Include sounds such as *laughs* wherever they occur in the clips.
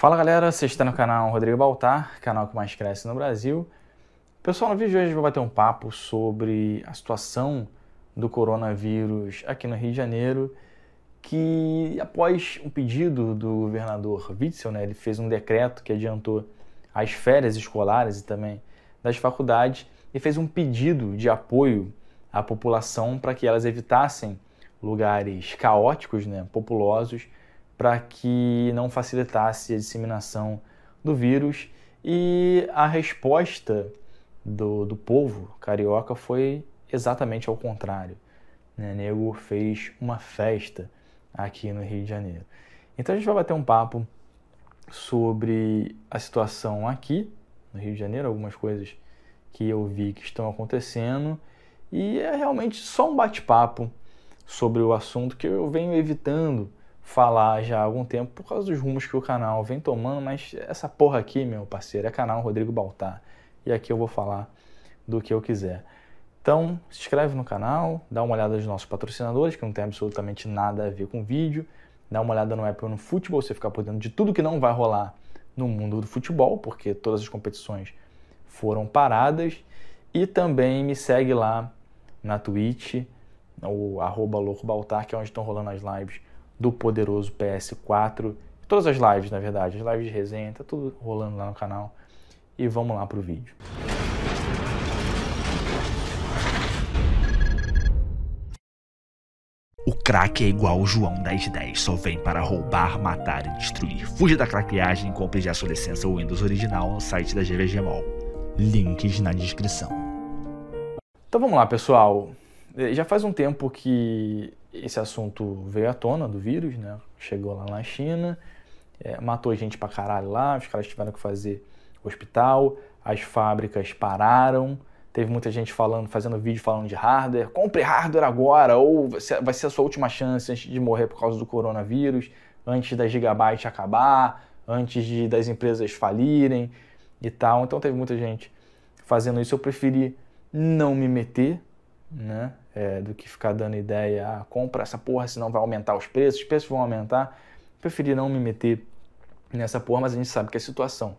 Fala galera, você está no canal Rodrigo Baltar, canal que mais cresce no Brasil. Pessoal, no vídeo de hoje eu vou bater um papo sobre a situação do coronavírus aqui no Rio de Janeiro, que após um pedido do governador Witzel, né, ele fez um decreto que adiantou as férias escolares e também das faculdades e fez um pedido de apoio à população para que elas evitassem lugares caóticos, né, populosos, para que não facilitasse a disseminação do vírus. E a resposta do, do povo carioca foi exatamente ao contrário. Né? Nego fez uma festa aqui no Rio de Janeiro. Então a gente vai bater um papo sobre a situação aqui no Rio de Janeiro, algumas coisas que eu vi que estão acontecendo e é realmente só um bate-papo sobre o assunto que eu venho evitando falar já há algum tempo por causa dos rumos que o canal vem tomando, mas essa porra aqui, meu parceiro, é canal Rodrigo Baltar. E aqui eu vou falar do que eu quiser. Então, se inscreve no canal, dá uma olhada nos nossos patrocinadores, que não tem absolutamente nada a ver com o vídeo. Dá uma olhada no Apple no futebol, você ficar por dentro de tudo que não vai rolar no mundo do futebol, porque todas as competições foram paradas. E também me segue lá na Twitch, o arroba que é onde estão rolando as lives do poderoso PS4. Todas as lives, na verdade, as lives de resenha, tá tudo rolando lá no canal. E vamos lá pro vídeo. O craque é igual o João das 10, só vem para roubar, matar e destruir. Fuja da craqueagem e compre já sua licença Windows original no site da GVG Mall. Links na descrição. Então vamos lá, pessoal. É, já faz um tempo que esse assunto veio à tona do vírus, né? Chegou lá na China, é, matou gente pra caralho lá, os caras tiveram que fazer hospital, as fábricas pararam, teve muita gente falando, fazendo vídeo falando de hardware, compre hardware agora, ou vai ser a sua última chance antes de morrer por causa do coronavírus, antes da Gigabyte acabar, antes de, das empresas falirem e tal. Então teve muita gente fazendo isso, eu preferi não me meter, né? é, do que ficar dando ideia, ah, compra essa porra, senão vai aumentar os preços, os preços vão aumentar. Preferi não me meter nessa porra, mas a gente sabe que a situação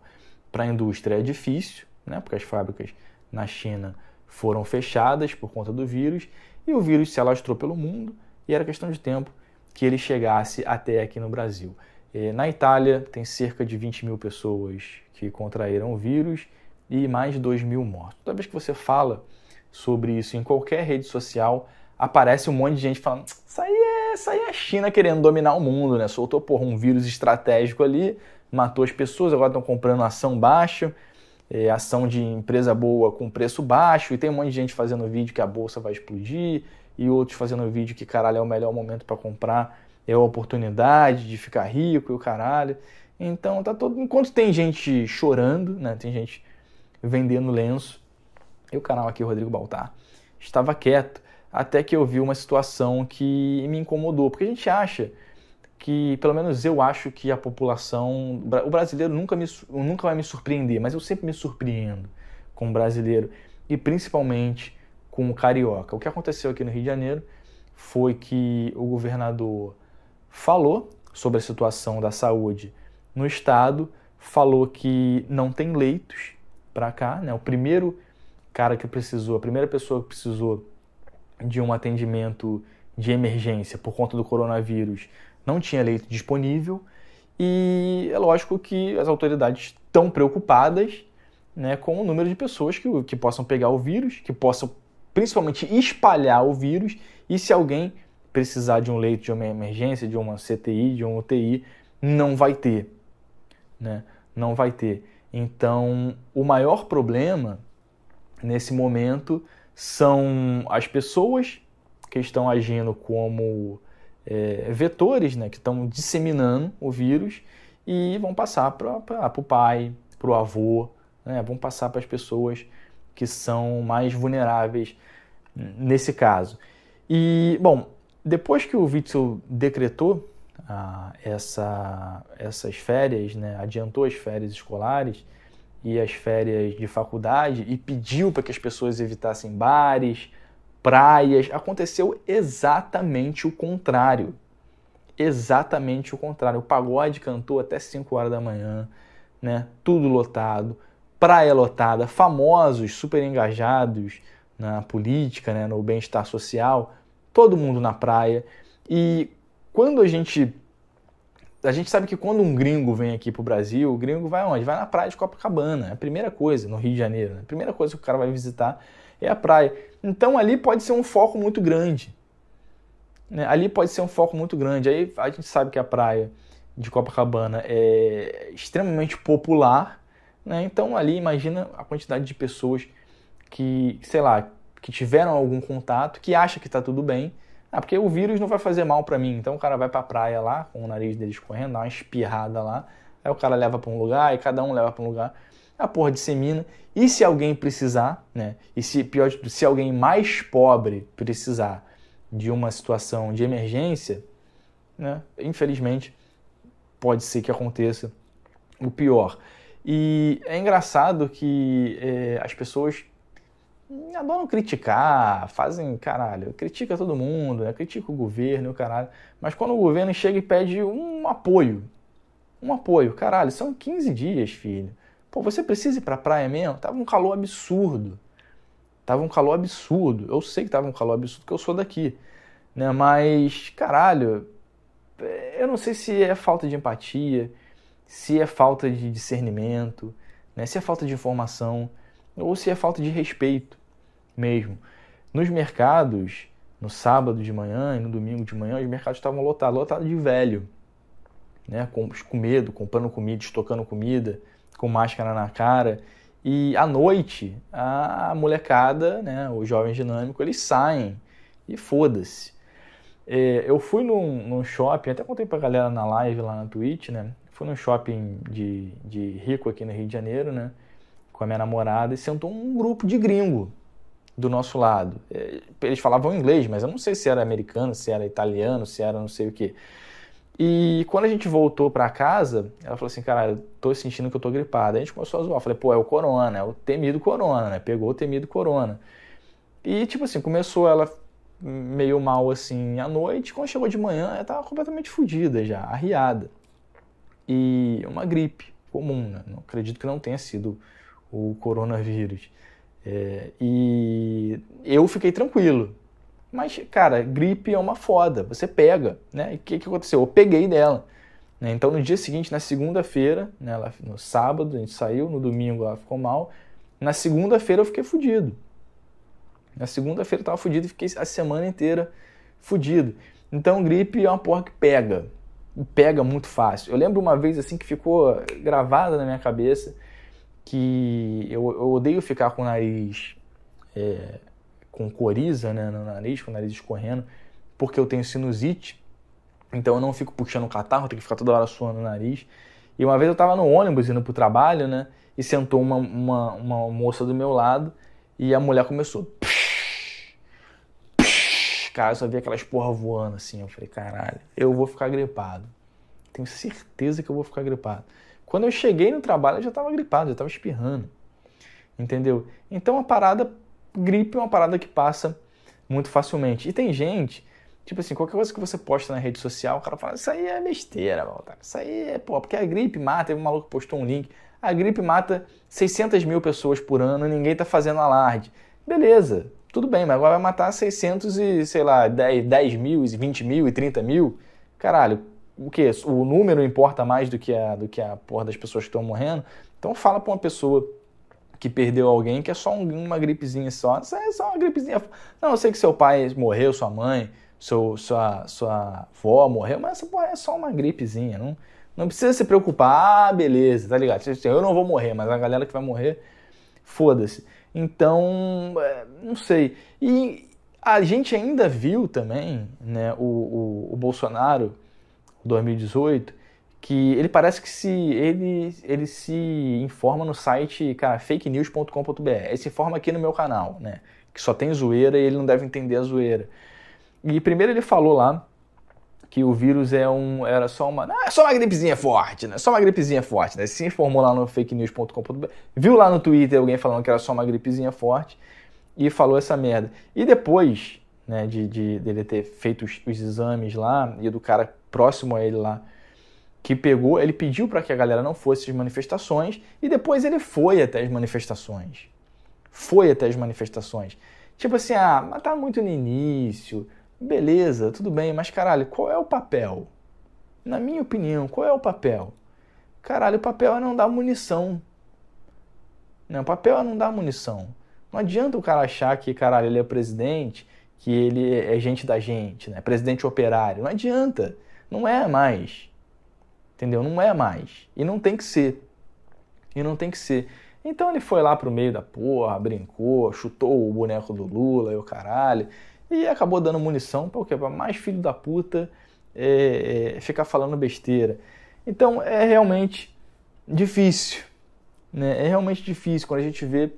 para a indústria é difícil, né? Porque as fábricas na China foram fechadas por conta do vírus e o vírus se alastrou pelo mundo e era questão de tempo que ele chegasse até aqui no Brasil. É, na Itália tem cerca de 20 mil pessoas que contraíram o vírus e mais de 2 mil mortos. Toda vez que você fala sobre isso em qualquer rede social, aparece um monte de gente falando: isso aí é, isso aí é a China querendo dominar o mundo, né? Soltou porra, um vírus estratégico ali, matou as pessoas, agora estão comprando ação baixa, é, ação de empresa boa com preço baixo, e tem um monte de gente fazendo vídeo que a bolsa vai explodir, e outros fazendo vídeo que caralho é o melhor momento para comprar, é a oportunidade de ficar rico e o caralho. Então tá todo. Enquanto tem gente chorando, né? Tem gente vendendo lenço, e o canal aqui, Rodrigo Baltar, estava quieto até que eu vi uma situação que me incomodou, porque a gente acha que, pelo menos eu acho que a população, o brasileiro nunca, me, nunca vai me surpreender, mas eu sempre me surpreendo com o brasileiro e principalmente com o carioca. O que aconteceu aqui no Rio de Janeiro foi que o governador falou sobre a situação da saúde no estado, falou que não tem leitos para cá, né? O primeiro cara que precisou, a primeira pessoa que precisou de um atendimento de emergência por conta do coronavírus não tinha leito disponível. E é lógico que as autoridades estão preocupadas né, com o número de pessoas que, que possam pegar o vírus, que possam principalmente espalhar o vírus. E se alguém precisar de um leito de uma emergência, de uma CTI, de um UTI, não vai ter. Né? Não vai ter. Então, o maior problema nesse momento são as pessoas que estão agindo como é, vetores, né, que estão disseminando o vírus e vão passar para o pai, para o avô, né, vão passar para as pessoas que são mais vulneráveis nesse caso. E, bom, depois que o Witzel decretou ah, essa, essas férias, né, adiantou as férias escolares, e as férias de faculdade e pediu para que as pessoas evitassem bares, praias. Aconteceu exatamente o contrário. Exatamente o contrário. O pagode cantou até 5 horas da manhã, né? Tudo lotado, praia lotada, famosos super engajados na política, né? no bem-estar social, todo mundo na praia. E quando a gente a gente sabe que quando um gringo vem aqui pro Brasil, o gringo vai onde? Vai na praia de Copacabana, é a primeira coisa no Rio de Janeiro, né? a primeira coisa que o cara vai visitar é a praia. Então ali pode ser um foco muito grande. Né? Ali pode ser um foco muito grande. Aí a gente sabe que a praia de Copacabana é extremamente popular, né? Então ali imagina a quantidade de pessoas que, sei lá, que tiveram algum contato, que acha que está tudo bem ah, porque o vírus não vai fazer mal para mim. Então o cara vai pra praia lá, com o nariz dele escorrendo, dá uma espirrada lá. Aí o cara leva para um lugar, e cada um leva para um lugar. A porra dissemina. E se alguém precisar, né? E se, pior de tudo, se alguém mais pobre precisar de uma situação de emergência, né? Infelizmente, pode ser que aconteça o pior. E é engraçado que é, as pessoas adoram ah, criticar, fazem caralho, critica todo mundo, né? critica o governo, caralho. Mas quando o governo chega e pede um apoio, um apoio, caralho, são 15 dias, filho. Pô, você precisa ir pra praia mesmo? Tava um calor absurdo. Tava um calor absurdo. Eu sei que tava um calor absurdo, porque eu sou daqui. Né? Mas, caralho, eu não sei se é falta de empatia, se é falta de discernimento, né? se é falta de informação, ou se é falta de respeito mesmo. Nos mercados, no sábado de manhã e no domingo de manhã, os mercados estavam lotados, lotados de velho, né? Com, com medo, comprando comida, estocando comida, com máscara na cara. E à noite, a molecada, né, o jovem dinâmico, eles saem e foda-se. É, eu fui num, num, shopping, até contei pra galera na live lá na Twitch, né? Fui num shopping de, de rico aqui no Rio de Janeiro, né? Com a minha namorada e sentou um grupo de gringo do nosso lado. É, eles falavam inglês, mas eu não sei se era americano, se era italiano, se era não sei o que. E quando a gente voltou para casa, ela falou assim, cara, eu tô sentindo que eu tô gripada. A gente começou a zoar. Eu falei, pô, é o corona, é o temido corona, né? Pegou o temido corona. E, tipo assim, começou ela meio mal, assim, à noite. Quando chegou de manhã, ela tava completamente fodida já, arriada. E uma gripe comum, né? Não acredito que não tenha sido o coronavírus. É, e eu fiquei tranquilo. Mas, cara, gripe é uma foda, você pega, né? E o que, que aconteceu? Eu peguei dela. Né? Então, no dia seguinte, na segunda-feira, né, no sábado a gente saiu, no domingo ela ficou mal. Na segunda-feira eu fiquei fudido. Na segunda-feira eu tava fudido e fiquei a semana inteira fudido. Então, gripe é uma porra que pega. Pega muito fácil. Eu lembro uma vez assim que ficou gravada na minha cabeça que eu, eu odeio ficar com o nariz é, com coriza né, no nariz, com o nariz escorrendo, porque eu tenho sinusite, então eu não fico puxando o catarro, tenho que ficar toda hora suando o nariz. E uma vez eu estava no ônibus indo pro trabalho, né? E sentou uma, uma, uma, moça do meu lado e a mulher começou. Psh, *laughs* psh, cara, eu só vi aquelas porra voando assim. Eu falei, caralho, eu vou ficar gripado. Tenho certeza que eu vou ficar gripado. Quando eu cheguei no trabalho, eu já estava gripado, já estava espirrando. Entendeu? Então, a parada, gripe é uma parada que passa muito facilmente. E tem gente, tipo assim, qualquer coisa que você posta na rede social, o cara fala, isso aí é besteira, Walter. Isso aí é, pô, porque a gripe mata. Teve um maluco que postou um link. A gripe mata 600 mil pessoas por ano, ninguém tá fazendo alarde. Beleza, tudo bem, mas agora vai matar 600 e, sei lá, 10, 10 mil, 20 mil e 30 mil. Caralho, o que? O número importa mais do que a, do que a porra das pessoas que estão morrendo. Então fala para uma pessoa que perdeu alguém que é só um, uma gripezinha só. Isso é só uma gripezinha. Não, eu sei que seu pai morreu, sua mãe, seu, sua, sua avó morreu, mas essa porra é só uma gripezinha. Não, não precisa se preocupar. Ah, beleza, tá ligado? Tipo assim, eu não vou morrer, mas a galera que vai morrer, foda-se. Então, é, não sei. E a gente ainda viu também né, o, o, o Bolsonaro 2018, que ele parece que se ele, ele se informa no site, cara, fakenews.com.br. Ele se informa aqui no meu canal, né? Que só tem zoeira e ele não deve entender a zoeira. E primeiro ele falou lá que o vírus é um, era só uma. Não, é só uma gripezinha forte, né? Só uma gripezinha forte, né? Se informou lá no fakenews.com.br, viu lá no Twitter alguém falando que era só uma gripezinha forte e falou essa merda. E depois né, de, de dele ter feito os, os, exames lá e do cara próximo a ele lá que pegou, ele pediu para que a galera não fosse às manifestações e depois ele foi até as manifestações. Foi até as manifestações. Tipo assim, ah, mas tá muito no início, beleza, tudo bem, mas caralho, qual é o papel? Na minha opinião, qual é o papel? Caralho, o papel é não dar munição. Não, o papel é não dar munição. Não adianta o cara achar que, caralho, ele é presidente, que ele é gente da gente, né? Presidente operário. Não adianta. Não é mais. Entendeu? Não é mais. E não tem que ser. E não tem que ser. Então ele foi lá pro meio da porra, brincou, chutou o boneco do Lula e o caralho. E acabou dando munição para o quê? Pra mais filho da puta é, é, ficar falando besteira. Então é realmente difícil. Né? É realmente difícil quando a gente vê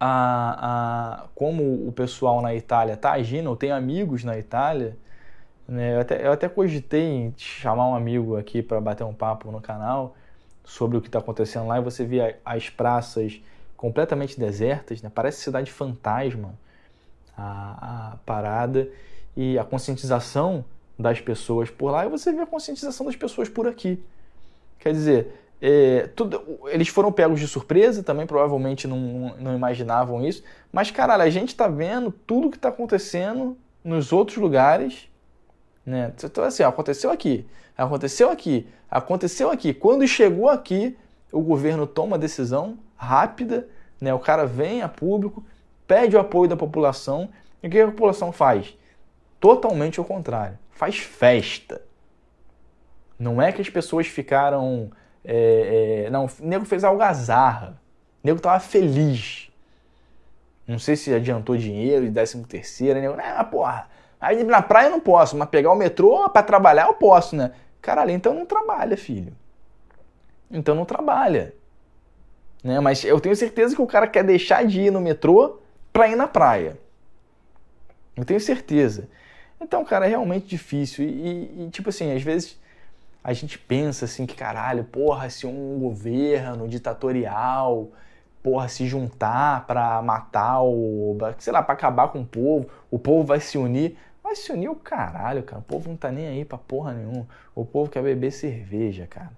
a, a, como o pessoal na Itália está agindo, eu tenho amigos na Itália, né? eu, até, eu até cogitei em chamar um amigo aqui para bater um papo no canal sobre o que está acontecendo lá e você vê as praças completamente desertas, né? parece cidade fantasma a, a parada e a conscientização das pessoas por lá e você vê a conscientização das pessoas por aqui. Quer dizer, é, tudo, eles foram pegos de surpresa, também provavelmente não, não imaginavam isso. Mas, caralho, a gente tá vendo tudo que tá acontecendo nos outros lugares. Né? Então, então assim, aconteceu aqui, aconteceu aqui, aconteceu aqui. Quando chegou aqui, o governo toma a decisão rápida, né? o cara vem a público, pede o apoio da população. E o que a população faz? Totalmente o contrário. Faz festa. Não é que as pessoas ficaram é, é, não, o nego fez algazarra. O nego tava feliz. Não sei se adiantou dinheiro de 13 terceira, né ah, porra. Aí na praia eu não posso, mas pegar o metrô para trabalhar eu posso, né? Caralho, então não trabalha, filho. Então não trabalha. Né? Mas eu tenho certeza que o cara quer deixar de ir no metrô para ir na praia. Eu tenho certeza. Então, cara, é realmente difícil. E, e, e, tipo assim, às vezes a gente pensa assim que caralho, porra, se um governo ditatorial, porra, se juntar para matar o, sei lá, para acabar com o povo, o povo vai se unir. Vai se unir o caralho, cara. O povo não tá nem aí pra porra nenhuma. O povo quer beber cerveja, cara.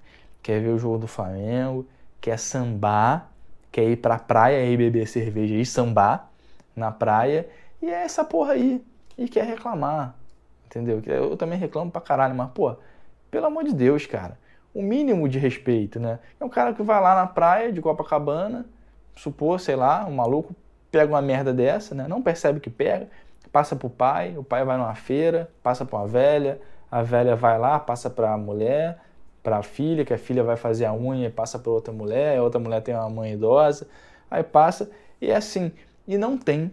Quer ver o jogo do Flamengo, quer sambar, quer ir pra praia e beber cerveja e sambar na praia. E é essa porra aí. E quer reclamar. Entendeu? Eu também reclamo pra caralho, mas, pô, pelo amor de Deus, cara. O um mínimo de respeito, né? É um cara que vai lá na praia de Copacabana, supor, sei lá, um maluco pega uma merda dessa, né? Não percebe que pega, passa pro pai, o pai vai numa feira, passa pra uma velha, a velha vai lá, passa pra mulher, pra filha, que a filha vai fazer a unha e passa pra outra mulher, a outra mulher tem uma mãe idosa, aí passa, e é assim. E não tem,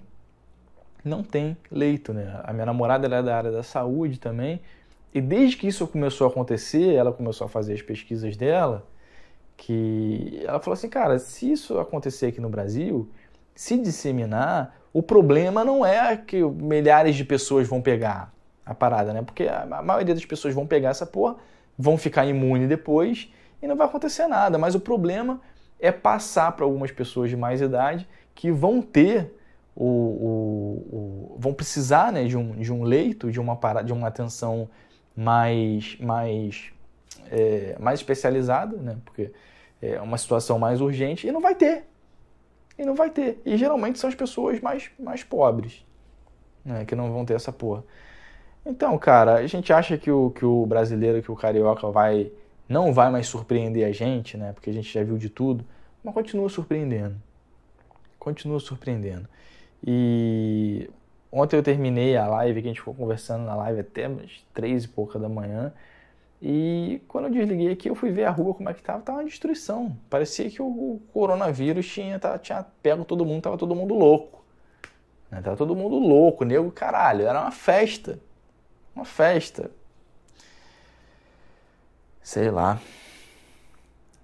não tem leito, né? A minha namorada ela é da área da saúde também, e desde que isso começou a acontecer, ela começou a fazer as pesquisas dela, que ela falou assim, cara, se isso acontecer aqui no Brasil, se disseminar, o problema não é que milhares de pessoas vão pegar a parada, né? Porque a maioria das pessoas vão pegar essa porra, vão ficar imune depois e não vai acontecer nada, mas o problema é passar para algumas pessoas de mais idade que vão ter o, o, o, vão precisar né, de, um, de um leito, de uma, parada, de uma atenção mais, mais, é, mais especializada, né? Porque é uma situação mais urgente e não vai ter. E não vai ter. E geralmente são as pessoas mais, mais pobres, né? Que não vão ter essa porra. Então, cara, a gente acha que o, que o brasileiro, que o carioca vai não vai mais surpreender a gente, né? Porque a gente já viu de tudo, mas continua surpreendendo. Continua surpreendendo. E Ontem eu terminei a live, que a gente ficou conversando na live até umas três e pouca da manhã. E quando eu desliguei aqui, eu fui ver a rua como é que tava, tava uma destruição. Parecia que o coronavírus tinha, tava, tinha pego todo mundo, tava todo mundo louco. Né? Tava todo mundo louco, nego, caralho, era uma festa. Uma festa. Sei lá.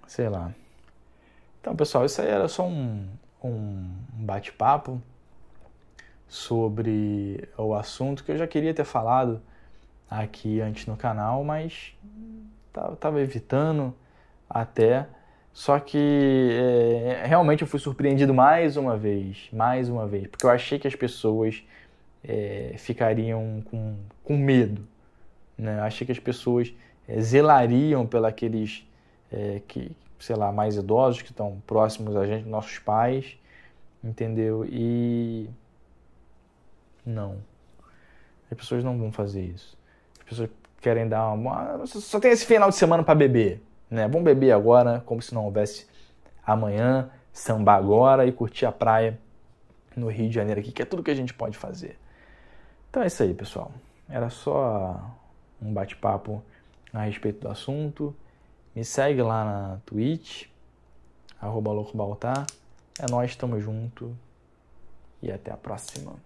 Sei lá. Então, pessoal, isso aí era só um, um bate-papo sobre o assunto que eu já queria ter falado aqui antes no canal, mas estava evitando até. Só que é, realmente eu fui surpreendido mais uma vez, mais uma vez, porque eu achei que as pessoas é, ficariam com, com medo, né? Eu achei que as pessoas é, zelariam pelaqueles que, sei lá, mais idosos que estão próximos a gente, nossos pais, entendeu? E não. As pessoas não vão fazer isso. As pessoas querem dar uma. Ah, só tem esse final de semana para beber. Né? Vamos beber agora, como se não houvesse amanhã, sambar agora e curtir a praia no Rio de Janeiro aqui, que é tudo que a gente pode fazer. Então é isso aí, pessoal. Era só um bate-papo a respeito do assunto. Me segue lá na Twitch, arroba loucobaltar. É nós, tamo junto e até a próxima.